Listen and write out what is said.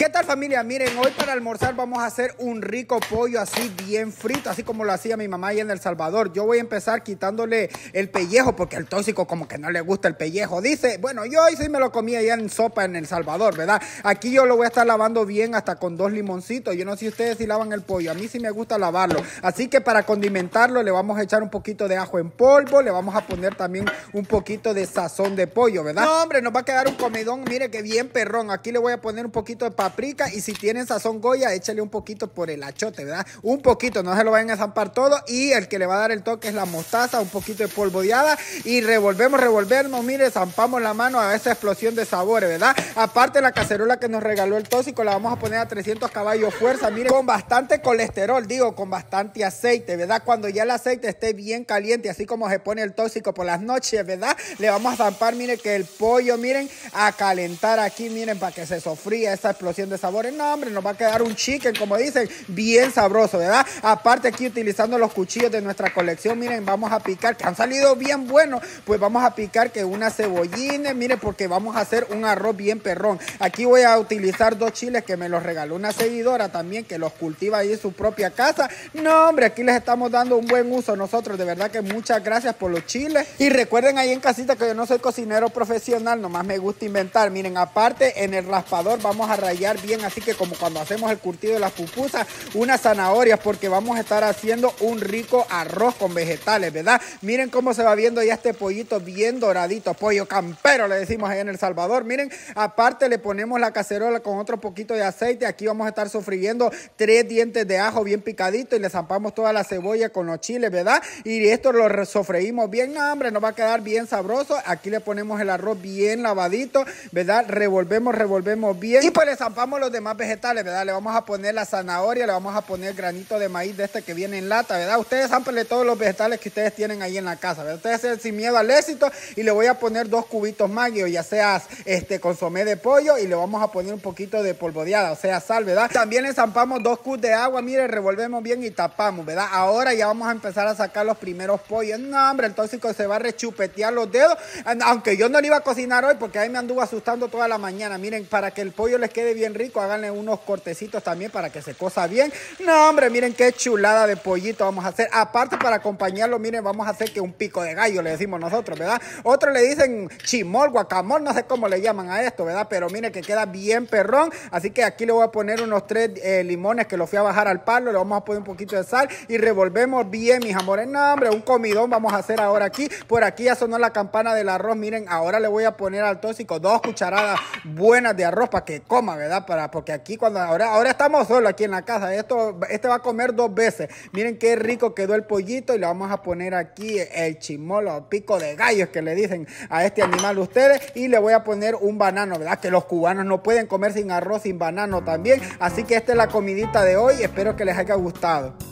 ¿Qué tal familia? Miren, hoy para almorzar vamos a hacer un rico pollo así bien frito, así como lo hacía mi mamá allá en El Salvador. Yo voy a empezar quitándole el pellejo porque el tóxico como que no le gusta el pellejo. Dice, bueno, yo hoy sí me lo comí allá en sopa en El Salvador, ¿verdad? Aquí yo lo voy a estar lavando bien hasta con dos limoncitos. Yo no sé si ustedes si lavan el pollo, a mí sí me gusta lavarlo. Así que para condimentarlo le vamos a echar un poquito de ajo en polvo, le vamos a poner también un poquito de sazón de pollo, ¿verdad? No, hombre, nos va a quedar un comedón, mire que bien perrón. Aquí le voy a poner un poquito de papel y si tienen sazón Goya, échale un poquito por el achote, ¿verdad? Un poquito, no se lo vayan a zampar todo y el que le va a dar el toque es la mostaza, un poquito de polvodeada y revolvemos, revolvemos, mire, zampamos la mano a esa explosión de sabores, ¿verdad? Aparte la cacerola que nos regaló el tóxico la vamos a poner a 300 caballos fuerza, mire, con bastante colesterol, digo, con bastante aceite, ¿verdad? Cuando ya el aceite esté bien caliente, así como se pone el tóxico por las noches, ¿verdad? Le vamos a zampar, mire, que el pollo, miren, a calentar aquí, miren, para que se sofría esa explosión de sabores. No, hombre, nos va a quedar un chicken, como dicen, bien sabroso, ¿verdad? Aparte aquí utilizando los cuchillos de nuestra colección, miren, vamos a picar, que han salido bien buenos, pues vamos a picar que una cebollina, miren, porque vamos a hacer un arroz bien perrón. Aquí voy a utilizar dos chiles que me los regaló una seguidora también, que los cultiva ahí en su propia casa. No, hombre, aquí les estamos dando un buen uso nosotros, de verdad que muchas gracias por los chiles. Y recuerden ahí en casita que yo no soy cocinero profesional, nomás me gusta inventar. Miren, aparte en el raspador vamos a rayar bien, así que como cuando hacemos el curtido de las pupusas, unas zanahorias, porque vamos a estar haciendo un rico arroz con vegetales, ¿verdad? Miren cómo se va viendo ya este pollito bien doradito, pollo campero, le decimos allá en El Salvador. Miren, aparte le ponemos la cacerola con otro poquito de aceite, aquí vamos a estar sofriendo tres dientes de ajo bien picadito y le zampamos toda la cebolla con los chiles, ¿verdad? Y esto lo sofreímos bien, hambre, nos va a quedar bien sabroso. Aquí le ponemos el arroz bien lavadito, ¿verdad? Revolvemos, revolvemos bien y pues le zampamos Vamos los demás vegetales, ¿verdad? Le vamos a poner la zanahoria, le vamos a poner granito de maíz de este que viene en lata, ¿verdad? Ustedes de todos los vegetales que ustedes tienen ahí en la casa, ¿verdad? Ustedes sean sin miedo al éxito y le voy a poner dos cubitos magio, ya sea este consomé de pollo y le vamos a poner un poquito de polvodeada, o sea, sal, ¿verdad? También le zampamos dos cubos de agua, miren, revolvemos bien y tapamos, ¿verdad? Ahora ya vamos a empezar a sacar los primeros pollos. No, hombre, el tóxico se va a rechupetear los dedos, aunque yo no le iba a cocinar hoy porque ahí me anduvo asustando toda la mañana. Miren, para que el pollo les quede bien bien rico. Háganle unos cortecitos también para que se cosa bien. No, hombre, miren qué chulada de pollito vamos a hacer. Aparte, para acompañarlo, miren, vamos a hacer que un pico de gallo, le decimos nosotros, ¿verdad? Otros le dicen chimol, guacamol, no sé cómo le llaman a esto, ¿verdad? Pero miren que queda bien perrón. Así que aquí le voy a poner unos tres eh, limones que lo fui a bajar al palo. Le vamos a poner un poquito de sal y revolvemos bien, mis amores. No, hombre, un comidón vamos a hacer ahora aquí. Por aquí ya sonó la campana del arroz. Miren, ahora le voy a poner al tóxico dos cucharadas buenas de arroz para que coma, ¿verdad? Para, porque aquí cuando ahora, ahora estamos solos aquí en la casa, esto, este va a comer dos veces. Miren qué rico quedó el pollito y le vamos a poner aquí el chimolo, pico de gallos que le dicen a este animal ustedes y le voy a poner un banano, ¿verdad? Que los cubanos no pueden comer sin arroz, sin banano también. Así que esta es la comidita de hoy, espero que les haya gustado.